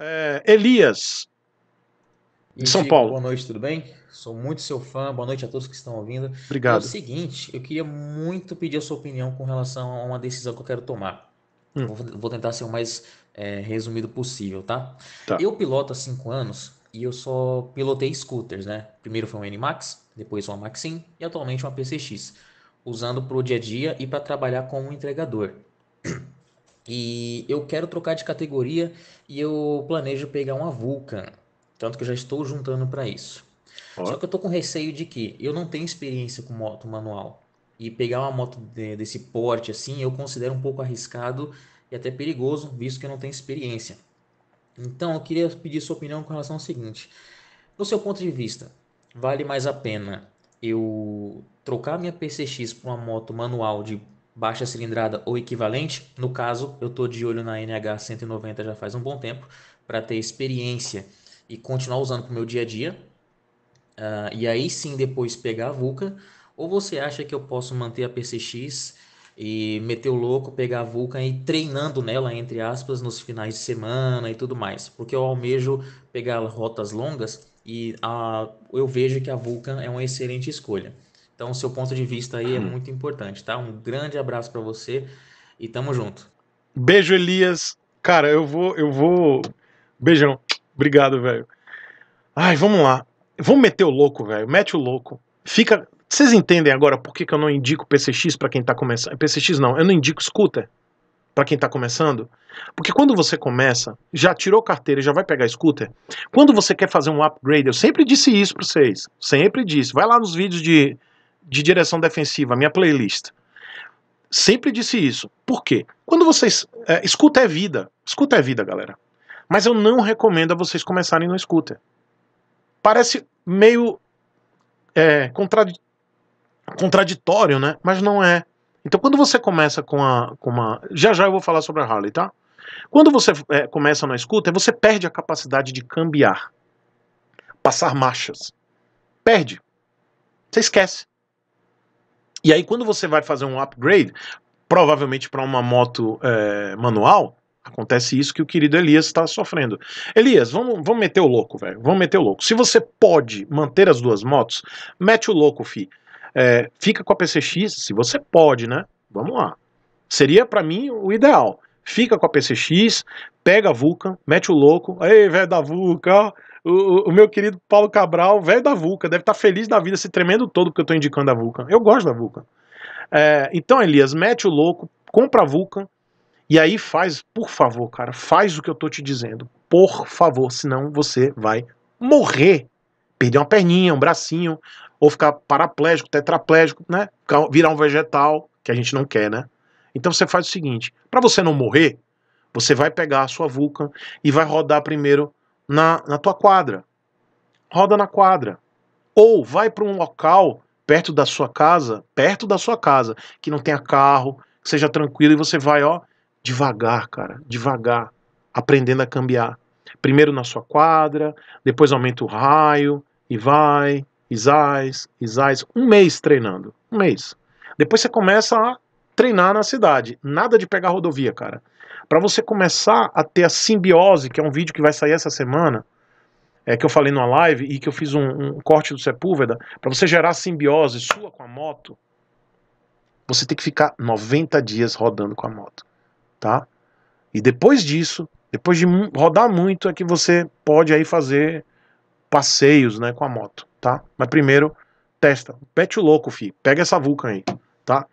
é, Elias, de São Paulo. Boa noite, tudo bem? Sou muito seu fã, boa noite a todos que estão ouvindo. Obrigado. É o seguinte, eu queria muito pedir a sua opinião com relação a uma decisão que eu quero tomar. Hum. Vou, vou, tentar ser o mais é, resumido possível, tá? tá? Eu piloto há cinco anos e eu só pilotei scooters, né? Primeiro foi um Max, depois uma Maxim e atualmente uma PCX, usando para o dia a dia e para trabalhar como entregador. E eu quero trocar de categoria e eu planejo pegar uma Vulcan. Tanto que eu já estou juntando para isso. Oh. Só que eu tô com receio de que eu não tenho experiência com moto manual. E pegar uma moto de, desse porte assim, eu considero um pouco arriscado e até perigoso, visto que eu não tenho experiência. Então, eu queria pedir sua opinião com relação ao seguinte: no seu ponto de vista, vale mais a pena eu trocar minha PCX por uma moto manual de baixa cilindrada ou equivalente. No caso, eu estou de olho na NH190 já faz um bom tempo para ter experiência e continuar usando para o meu dia a dia. Uh, e aí sim depois pegar a Vulca. Ou você acha que eu posso manter a PCX e meter o louco, pegar a Vulcan e treinando nela, entre aspas, nos finais de semana e tudo mais. Porque eu almejo pegar rotas longas e a, eu vejo que a Vulcan é uma excelente escolha. Então, seu ponto de vista aí é uhum. muito importante, tá? Um grande abraço para você e tamo junto. Beijo, Elias. Cara, eu vou, eu vou. Beijão. Obrigado, velho. Ai, vamos lá. Vamos meter o louco, velho. Mete o louco. Fica. Vocês entendem agora por que, que eu não indico PCX para quem tá começando? PCX não, eu não indico scooter para quem tá começando. Porque quando você começa, já tirou carteira, já vai pegar scooter. Quando você quer fazer um upgrade, eu sempre disse isso para vocês. Sempre disse. Vai lá nos vídeos de de direção defensiva, minha playlist. Sempre disse isso. Por quê? Quando vocês. É, escuta é vida. Escuta é vida, galera. Mas eu não recomendo a vocês começarem no scooter. Parece meio é, contrad... contraditório, né? Mas não é. Então, quando você começa com, a, com uma. Já já eu vou falar sobre a Harley, tá? Quando você é, começa no scooter, você perde a capacidade de cambiar, passar marchas. Perde. Você esquece. E aí, quando você vai fazer um upgrade, provavelmente para uma moto é, manual, acontece isso que o querido Elias está sofrendo. Elias, vamos, vamos meter o louco, velho. Vamos meter o louco. Se você pode manter as duas motos, mete o louco, fi. É, fica com a PCX, se você pode, né? Vamos lá. Seria para mim o ideal fica com a PCX, pega a VUCA, mete o louco, aí velho da VUCA, o, o, meu querido Paulo Cabral, velho da VUCA, deve estar tá feliz da vida, se tremendo todo porque eu estou indicando a VUCA. Eu gosto da VUCA. É, então, Elias, mete o louco, compra a VUCA, e aí faz, por favor, cara, faz o que eu tô te dizendo. Por favor, senão você vai morrer. Perder uma perninha, um bracinho, ou ficar paraplégico, tetraplégico, né? Virar um vegetal, que a gente não quer, né? Então você faz o seguinte: para você não morrer, você vai pegar a sua Vulcan e vai rodar primeiro na, na tua quadra. Roda na quadra. Ou vai para um local perto da sua casa, perto da sua casa, que não tenha carro, que seja tranquilo e você vai, ó, devagar, cara, devagar, aprendendo a cambiar. Primeiro na sua quadra, depois aumenta o raio e vai, Isais, Isais, um mês treinando, um mês. Depois você começa a treinar na cidade. Nada de pegar rodovia, cara. Para você começar a ter a simbiose, que é um vídeo que vai sair essa semana, é, que eu falei numa live e que eu fiz um, um corte do Sepúlveda, para você gerar simbiose sua com a moto, você tem que ficar 90 dias rodando com a moto, tá? E depois disso, depois de rodar muito, é que você pode aí fazer passeios, né, com a moto, tá? Mas primeiro, testa, pete o louco, fi, pega essa vulca aí, tá?